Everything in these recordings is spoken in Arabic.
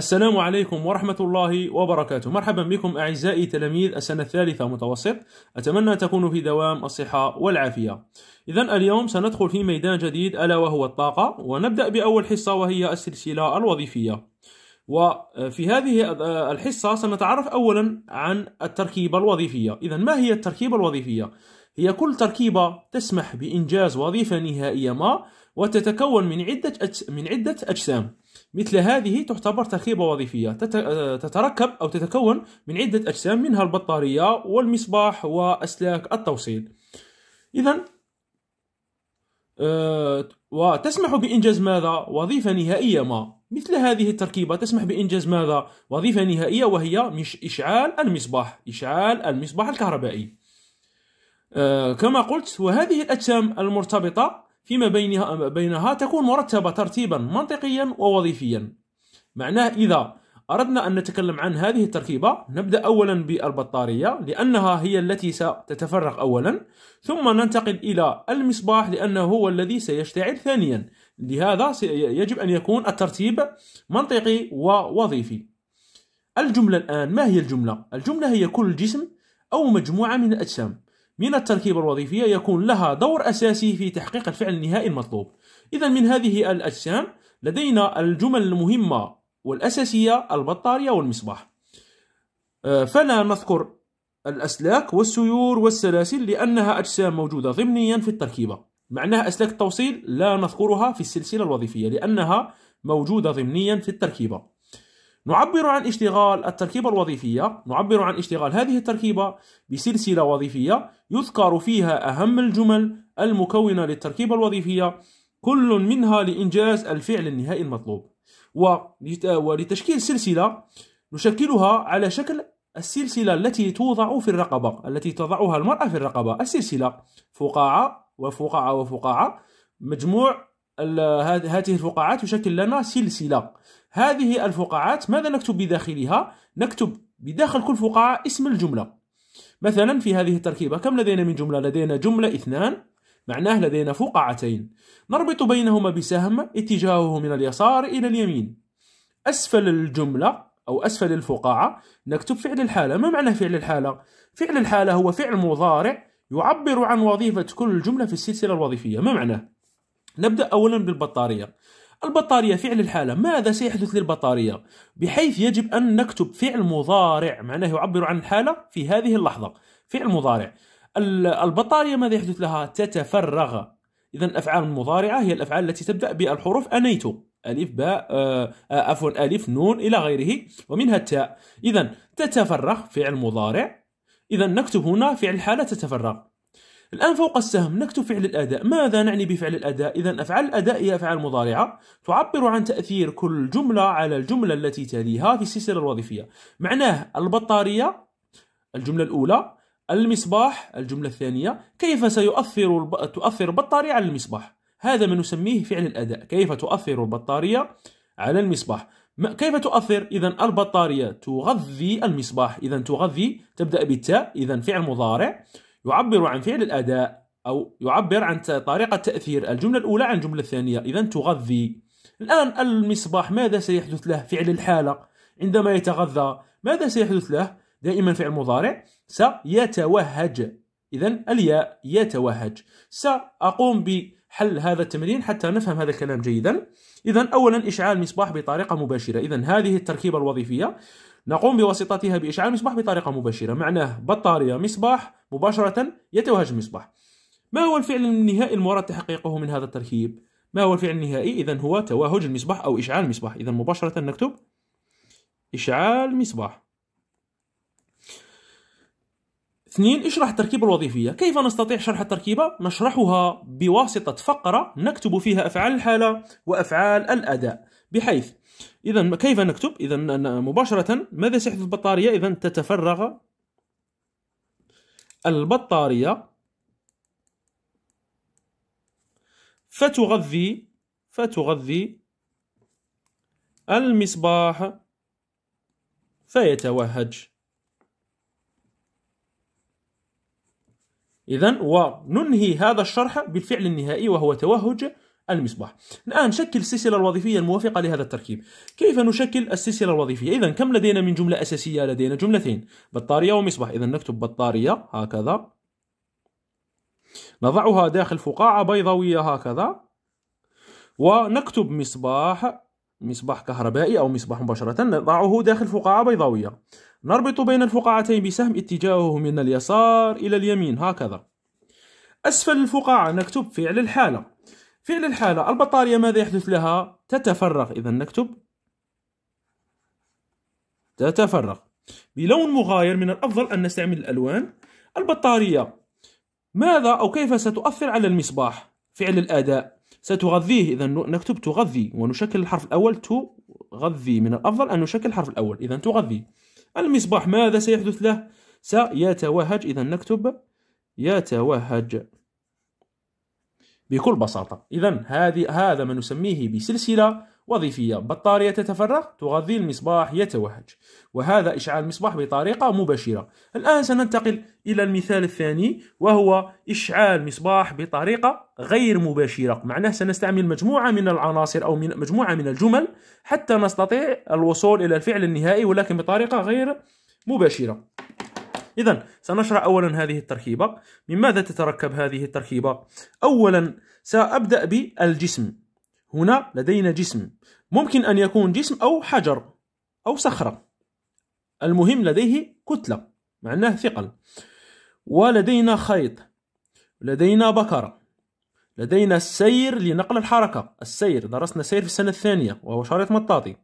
السلام عليكم ورحمة الله وبركاته مرحبا بكم أعزائي تلاميذ السنة الثالثة متوسط أتمنى تكونوا في دوام الصحة والعافية إذا اليوم سندخل في ميدان جديد ألا وهو الطاقة ونبدأ بأول حصة وهي السلسلة الوظيفية وفي هذه الحصة سنتعرف أولا عن التركيبة الوظيفية إذا ما هي التركيبة الوظيفية؟ هي كل تركيبة تسمح بإنجاز وظيفة نهائية ما وتتكون من عدة من عدة أجسام مثل هذه تعتبر تركيبة وظيفية آه، تتركب أو تتكون من عدة أجسام منها البطارية والمصباح وأسلاك التوصيل إذا آه، وتسمح بإنجاز ماذا؟ وظيفة نهائية ما مثل هذه التركيبة تسمح بإنجاز ماذا؟ وظيفة نهائية وهي مش إشعال المصباح إشعال المصباح الكهربائي آه، كما قلت وهذه الأجسام المرتبطة فيما بينها, بينها تكون مرتبة ترتيبا منطقيا ووظيفيا معناه إذا أردنا أن نتكلم عن هذه التركيبة نبدأ أولا بالبطارية لأنها هي التي ستتفرغ أولا ثم ننتقل إلى المصباح لأنه هو الذي سيشتعل ثانيا لهذا يجب أن يكون الترتيب منطقي ووظيفي الجملة الآن ما هي الجملة؟ الجملة هي كل جسم أو مجموعة من الأجسام من التركيبة الوظيفية يكون لها دور أساسي في تحقيق الفعل النهائي المطلوب إذا من هذه الأجسام لدينا الجمل المهمة والأساسية البطارية والمصباح آه، فلا نذكر الأسلاك والسيور والسلاسل لأنها أجسام موجودة ضمنيا في التركيبة معناها أسلاك التوصيل لا نذكرها في السلسلة الوظيفية لأنها موجودة ضمنيا في التركيبة نعبر عن اشتغال التركيبة الوظيفية نعبر عن اشتغال هذه التركيبة بسلسلة وظيفية يذكر فيها أهم الجمل المكونة للتركيبة الوظيفية كل منها لإنجاز الفعل النهائي المطلوب ولتشكيل سلسلة نشكلها على شكل السلسلة التي توضع في الرقبة التي تضعها المرأة في الرقبة السلسلة فقاعة وفقاعة وفقاعة مجموع هذه الفقاعات تشكل لنا سلسلة هذه الفقاعات ماذا نكتب بداخلها؟ نكتب بداخل كل فقاعة اسم الجملة مثلا في هذه التركيبة كم لدينا من جملة؟ لدينا جملة اثنان معناه لدينا فقاعتين نربط بينهما بسهم اتجاهه من اليسار إلى اليمين أسفل الجملة أو أسفل الفقاعة نكتب فعل الحالة ما معنى فعل الحالة؟ فعل الحالة هو فعل مضارع يعبر عن وظيفة كل جملة في السلسلة الوظيفية ما معناه؟ نبدأ أولا بالبطارية البطارية فعل الحالة ماذا سيحدث للبطارية بحيث يجب أن نكتب فعل مضارع معناه يعبر عن الحالة في هذه اللحظة فعل مضارع البطارية ماذا يحدث لها تتفرغ إذا الأفعال المضارعة هي الأفعال التي تبدأ بالحروف أنيتو ألف باء آه، آه، عفوا ألف نون إلى غيره ومنها التاء إذا تتفرغ فعل مضارع إذا نكتب هنا فعل الحالة تتفرغ الآن فوق السهم نكتب فعل الأداء ماذا نعني بفعل الأداء؟ إذا أفعال الأداء هي أفعال مضارعة تعبر عن تأثير كل جملة على الجملة التي تليها في السلسلة الوظيفية معناه البطارية الجملة الأولى المصباح الجملة الثانية كيف سيؤثر الب... تؤثر البطارية على المصباح هذا ما نسميه فعل الأداء كيف تؤثر البطارية على المصباح كيف تؤثر إذا البطارية تغذي المصباح إذا تغذي تبدأ بالتاء إذا فعل مضارع يعبر عن فعل الأداء أو يعبر عن طريقة تأثير الجملة الأولى عن الجملة الثانية إذا تغذي الآن المصباح ماذا سيحدث له فعل الحالة عندما يتغذى ماذا سيحدث له دائما فعل مضارع سيتوهج إذا الياء يتوهج سأقوم بحل هذا التمرين حتى نفهم هذا الكلام جيدا إذا أولا إشعال المصباح بطريقة مباشرة إذا هذه التركيبة الوظيفية نقوم بواسطتها بإشعال المصباح بطريقة مباشرة معناه بطارية مصباح مباشرة يتوهج المصباح ما هو الفعل النهائي المراد تحقيقه من هذا التركيب؟ ما هو الفعل النهائي؟ إذا هو توهج المصباح أو إشعال المصباح إذا مباشرة نكتب إشعال مصباح اثنين اشرح التركيبة الوظيفية كيف نستطيع شرح التركيبة؟ نشرحها بواسطة فقرة نكتب فيها أفعال الحالة وأفعال الأداء بحيث إذا كيف نكتب؟ إذا مباشرة ماذا سيحدث البطارية؟ إذا تتفرغ البطارية فتغذي فتغذي المصباح فيتوهج إذا وننهي هذا الشرح بالفعل النهائي وهو توهج المصباح الآن شكل السلسلة الوظيفية الموافقة لهذا التركيب كيف نشكل السلسلة الوظيفية إذا كم لدينا من جملة أساسية لدينا جملتين بطارية ومصباح إذا نكتب بطارية هكذا نضعها داخل فقاعة بيضاوية هكذا ونكتب مصباح مصباح كهربائي أو مصباح مباشرة نضعه داخل فقاعة بيضاوية نربط بين الفقاعتين بسهم اتجاهه من اليسار إلى اليمين هكذا أسفل الفقاعة نكتب فعل الحالة فعل الحالة البطارية ماذا يحدث لها تتفرغ إذا نكتب تتفرغ بلون مغاير من الأفضل أن نستعمل الألوان البطارية ماذا أو كيف ستؤثر على المصباح فعل الأداء ستغذيه إذا نكتب تغذي ونشكل الحرف الأول تغذي من الأفضل أن نشكل الحرف الأول إذا تغذي المصباح ماذا سيحدث له سيتوهج إذا نكتب يتوهج بكل بساطة إذا هذه هذا ما نسميه بسلسلة وظيفية بطارية تتفرغ تغذي المصباح يتوهج وهذا إشعال المصباح بطريقة مباشرة الآن سننتقل إلى المثال الثاني وهو إشعال مصباح بطريقة غير مباشرة معناه سنستعمل مجموعة من العناصر أو من مجموعة من الجمل حتى نستطيع الوصول إلى الفعل النهائي ولكن بطريقة غير مباشرة إذا سنشرح أولا هذه التركيبة من ماذا تتركب هذه التركيبة؟ أولا سأبدأ بالجسم هنا لدينا جسم ممكن أن يكون جسم أو حجر أو صخرة المهم لديه كتلة معناه ثقل ولدينا خيط لدينا بكرة لدينا السير لنقل الحركة السير درسنا سير في السنة الثانية وهو شريط مطاطي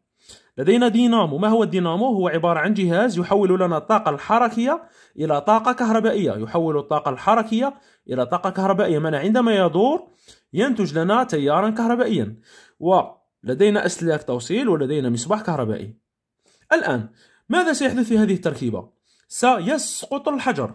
لدينا دينامو ما هو الدينامو؟ هو عبارة عن جهاز يحول لنا الطاقة الحركية إلى طاقة كهربائية يحول الطاقة الحركية إلى طاقة كهربائية معنى عندما يدور ينتج لنا تيارا كهربائيا ولدينا أسلاك توصيل ولدينا مصباح كهربائي الآن ماذا سيحدث في هذه التركيبة؟ سيسقط الحجر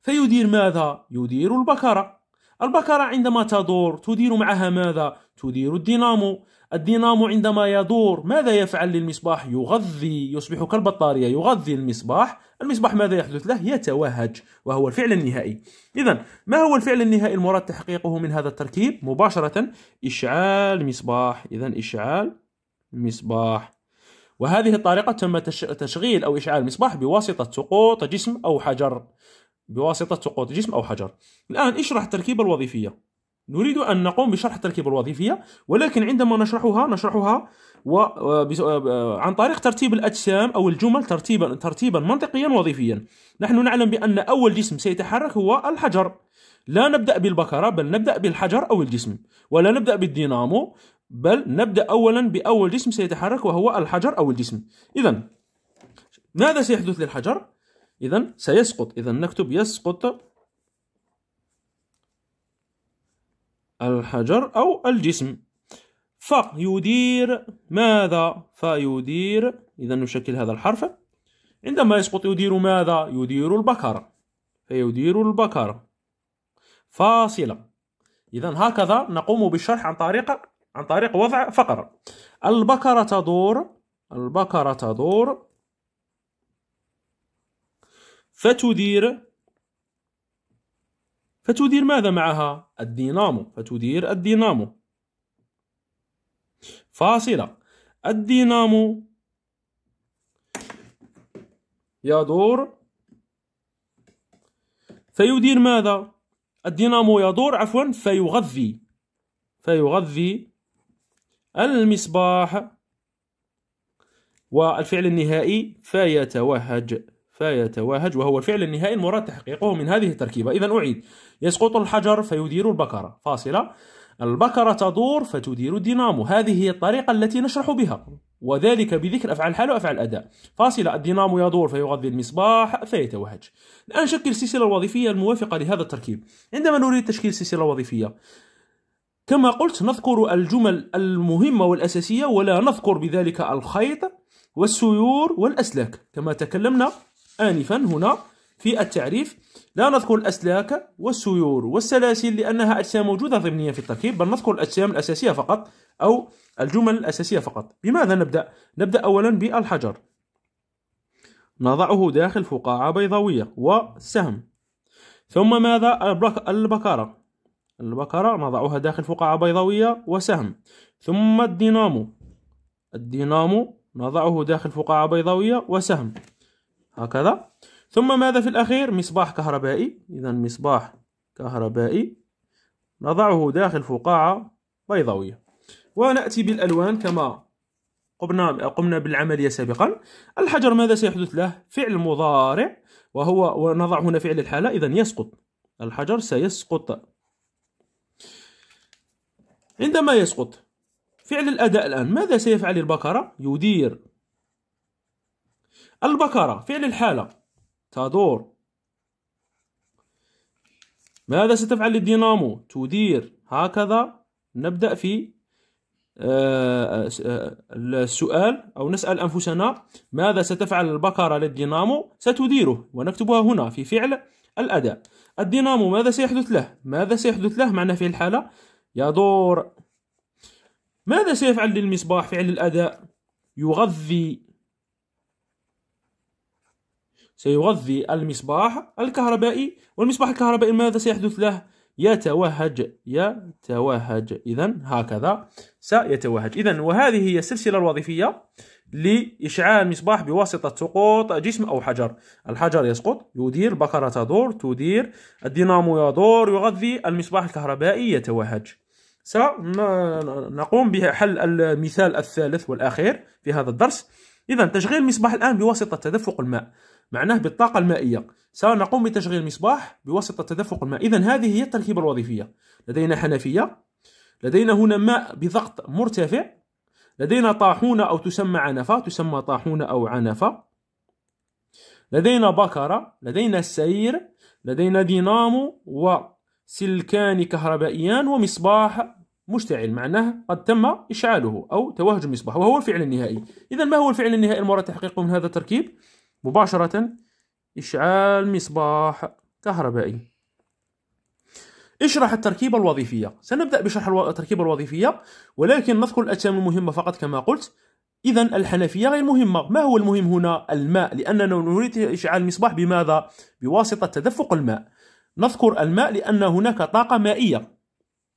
فيدير ماذا؟ يدير البكرة البكرة عندما تدور تدير معها ماذا؟ تدير الدينامو الدينامو عندما يدور ماذا يفعل للمصباح يغذي يصبح كالبطارية يغذي المصباح المصباح ماذا يحدث له يتوهج وهو الفعل النهائي إذا ما هو الفعل النهائي المراد تحقيقه من هذا التركيب مباشرة إشعال مصباح إذا إشعال مصباح وهذه الطريقة تم تشغيل أو إشعال المصباح بواسطة سقوط جسم أو حجر بواسطة سقوط جسم أو حجر الآن اشرح التركيبة الوظيفية نريد أن نقوم بشرح التركيبة الوظيفية ولكن عندما نشرحها نشرحها و... آه، آه، آه، عن طريق ترتيب الأجسام أو الجمل ترتيبا ترتيبا منطقيا وظيفيا نحن نعلم بأن أول جسم سيتحرك هو الحجر لا نبدأ بالبكرة بل نبدأ بالحجر أو الجسم ولا نبدأ بالدينامو بل نبدأ أولا بأول جسم سيتحرك وهو الحجر أو الجسم إذا ماذا سيحدث للحجر؟ إذا سيسقط إذا نكتب يسقط الحجر أو الجسم فيدير ماذا فيدير إذا نشكل هذا الحرف عندما يسقط يدير ماذا يدير البكر فيدير البكر فاصلة إذا هكذا نقوم بالشرح عن طريق عن طريق وضع فقرة البكرة تدور البكرة تدور فتدير فتدير ماذا معها الدينامو فتدير الدينامو فاصلة الدينامو يدور فيدير ماذا الدينامو يدور عفوا فيغذي فيغذي المصباح والفعل النهائي فيتوهج فيتوهج وهو الفعل النهائي المراد تحقيقه من هذه التركيبة إذا أعيد يسقط الحجر فيدير البكرة فاصلة البكرة تدور فتدير الدينامو هذه هي الطريقة التي نشرح بها وذلك بذكر أفعال الحال وأفعال الأداء فاصلة الدينامو يدور فيغذي المصباح فيتوهج الآن شكل السلسلة الوظيفية الموافقة لهذا التركيب عندما نريد تشكيل السلسلة الوظيفية كما قلت نذكر الجمل المهمة والأساسية ولا نذكر بذلك الخيط والسيور والأسلاك كما تكلمنا آنفا هنا في التعريف لا نذكر الأسلاك والسيور والسلاسل لأنها أجسام موجودة ضمنيا في التركيب بل نذكر الأجسام الأساسية فقط أو الجمل الأساسية فقط بماذا نبدأ؟ نبدأ أولا بالحجر نضعه داخل فقاعة بيضاوية والسهم ثم ماذا؟ البكرة البكرة نضعها داخل فقاعة بيضاوية وسهم ثم الدينامو الدينامو نضعه داخل فقاعة بيضاوية وسهم هكذا ثم ماذا في الأخير مصباح كهربائي إذا مصباح كهربائي نضعه داخل فقاعة بيضاوية ونأتي بالألوان كما قمنا قمنا بالعملية سابقا الحجر ماذا سيحدث له فعل مضارع وهو ونضع هنا فعل الحالة إذا يسقط الحجر سيسقط عندما يسقط فعل الأداء الآن ماذا سيفعل البقرة يدير البكرة فعل الحالة تدور ماذا ستفعل الدينامو تدير هكذا نبدأ في آه، آه، آه، السؤال أو نسأل أنفسنا ماذا ستفعل البكرة للدينامو ستديره ونكتبها هنا في فعل الأداء الدينامو ماذا سيحدث له ماذا سيحدث له معنى في الحالة يدور ماذا سيفعل للمصباح فعل الأداء يغذي سيغذي المصباح الكهربائي والمصباح الكهربائي ماذا سيحدث له يتوهج يتوهج اذا هكذا سيتوهج اذا وهذه هي السلسله الوظيفيه لاشعال مصباح بواسطه سقوط جسم او حجر الحجر يسقط يدير بكره تدور تدير الدينامو يدور يغذي المصباح الكهربائي يتوهج سنقوم بحل المثال الثالث والاخير في هذا الدرس إذا تشغيل المصباح الآن بواسطة تدفق الماء معناه بالطاقة المائية سنقوم بتشغيل مصباح بواسطة تدفق الماء إذا هذه هي التركيبة الوظيفية لدينا حنفية لدينا هنا ماء بضغط مرتفع لدينا طاحونة أو تسمى عنفة تسمى طاحونة أو عنفة لدينا بكرة لدينا السير لدينا دينامو وسلكان كهربائيان ومصباح مشتعل معناه قد تم إشعاله أو توهج المصباح وهو الفعل النهائي إذا ما هو الفعل النهائي المراد تحقيقه من هذا التركيب؟ مباشرة إشعال مصباح كهربائي اشرح التركيبة الوظيفية سنبدأ بشرح التركيبة الوظيفية ولكن نذكر الأجسام المهمة فقط كما قلت إذا الحنفية غير مهمة ما هو المهم هنا الماء لأننا نريد إشعال المصباح بماذا؟ بواسطة تدفق الماء نذكر الماء لأن هناك طاقة مائية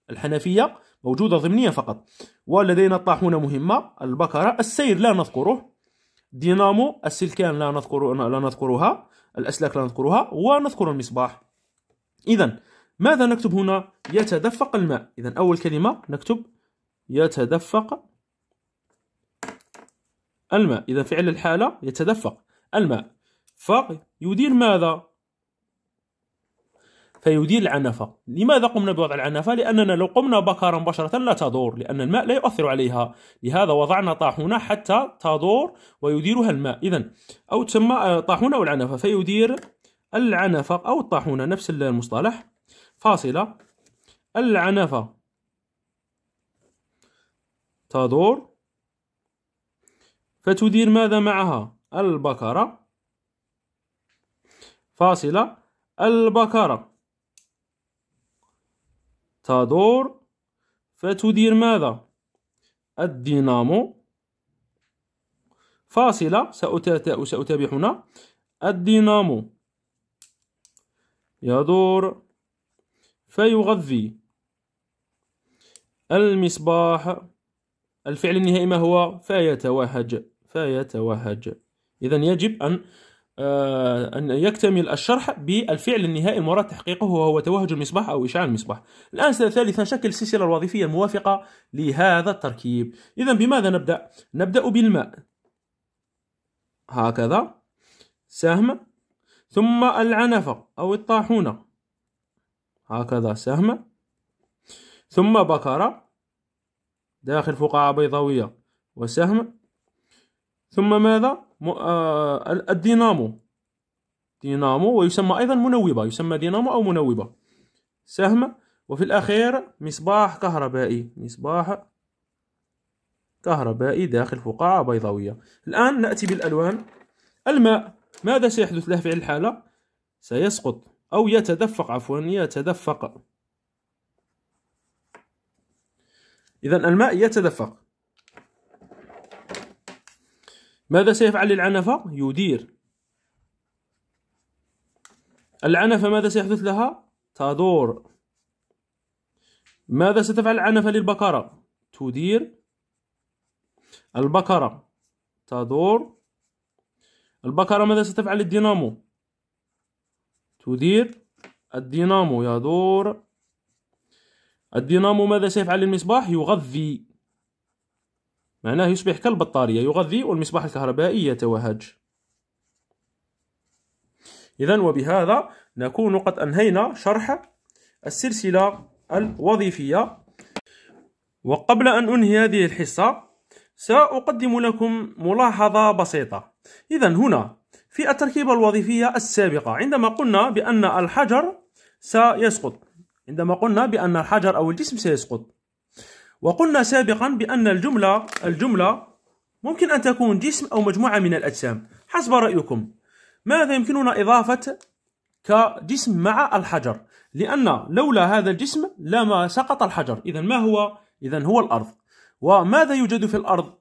الحنفية موجودة ضمنية فقط ولدينا الطاحونة مهمة البكرة السير لا نذكره دينامو السلكان لا نذكر لا نذكرها الأسلاك لا نذكرها ونذكر المصباح إذا ماذا نكتب هنا يتدفق الماء إذا أول كلمة نكتب يتدفق الماء إذا فعل الحالة يتدفق الماء فيدير ماذا فيدير العنفة لماذا قمنا بوضع العنفة؟ لأننا لو قمنا بكارا مباشرة لا تدور لأن الماء لا يؤثر عليها لهذا وضعنا طاحونة حتى تدور ويديرها الماء إذا أو تسمى آه، طاحونة أو العنفة فيدير العنفة أو الطاحونة نفس المصطلح فاصلة العنفة تدور فتدير ماذا معها البكرة فاصلة البكرة تدور فتدير ماذا الدينامو فاصلة سأتابع هنا الدينامو يدور فيغذي المصباح الفعل النهائي ما هو فيتوهج فيتوهج إذا يجب أن آه، أن يكتمل الشرح بالفعل النهائي المراد تحقيقه وهو توهج المصباح أو إشعال المصباح الآن ثالثا شكل السلسلة الوظيفية الموافقة لهذا التركيب إذا بماذا نبدأ؟ نبدأ بالماء هكذا سهم ثم العنفة أو الطاحونة هكذا سهم ثم بكرة داخل فقاعة بيضاوية وسهم ثم ماذا آه، الدينامو دينامو ويسمى أيضا منوبة يسمى دينامو أو منوبة سهم وفي الأخير مصباح كهربائي مصباح كهربائي داخل فقاعة بيضاوية الآن نأتي بالألوان الماء ماذا سيحدث له في الحالة؟ سيسقط أو يتدفق عفوا يتدفق إذا الماء يتدفق ماذا سيفعل العنفة؟ يدير العنفة ماذا سيحدث لها؟ تدور ماذا ستفعل العنفة للبقرة؟ تدير البقرة تدور البقرة ماذا ستفعل للدينامو؟ تدير الدينامو يدور الدينامو ماذا سيفعل للمصباح؟ يغذي معناه يصبح كالبطارية يغذي والمصباح الكهربائي يتوهج إذا وبهذا نكون قد أنهينا شرح السلسلة الوظيفية وقبل أن أنهي هذه الحصة سأقدم لكم ملاحظة بسيطة إذا هنا في التركيبة الوظيفية السابقة عندما قلنا بأن الحجر سيسقط عندما قلنا بأن الحجر أو الجسم سيسقط وقلنا سابقا بأن الجملة الجملة ممكن أن تكون جسم أو مجموعة من الأجسام حسب رأيكم ماذا يمكننا إضافة كجسم مع الحجر لأن لولا هذا الجسم لما سقط الحجر إذا ما هو إذا هو الأرض وماذا يوجد في الأرض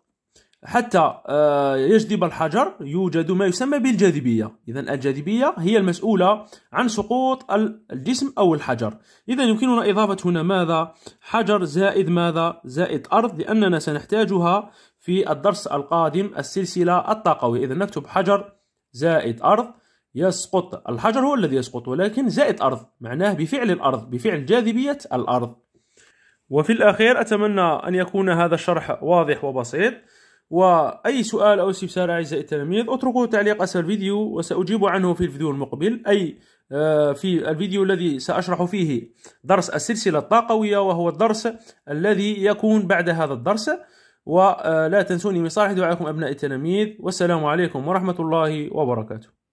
حتى آه، يجذب الحجر يوجد ما يسمى بالجاذبية إذا الجاذبية هي المسؤولة عن سقوط الجسم أو الحجر إذا يمكننا إضافة هنا ماذا حجر زائد ماذا زائد أرض لأننا سنحتاجها في الدرس القادم السلسلة الطاقوية إذا نكتب حجر زائد أرض يسقط الحجر هو الذي يسقط ولكن زائد أرض معناه بفعل الأرض بفعل جاذبية الأرض وفي الأخير أتمنى أن يكون هذا الشرح واضح وبسيط وأي سؤال أو استفسار أعزائي التلاميذ اتركوا تعليق أسفل الفيديو وسأجيب عنه في الفيديو المقبل أي آه، في الفيديو الذي سأشرح فيه درس السلسلة الطاقوية وهو الدرس الذي يكون بعد هذا الدرس ولا تنسوني من صالح دعائكم أبناء التلاميذ والسلام عليكم ورحمة الله وبركاته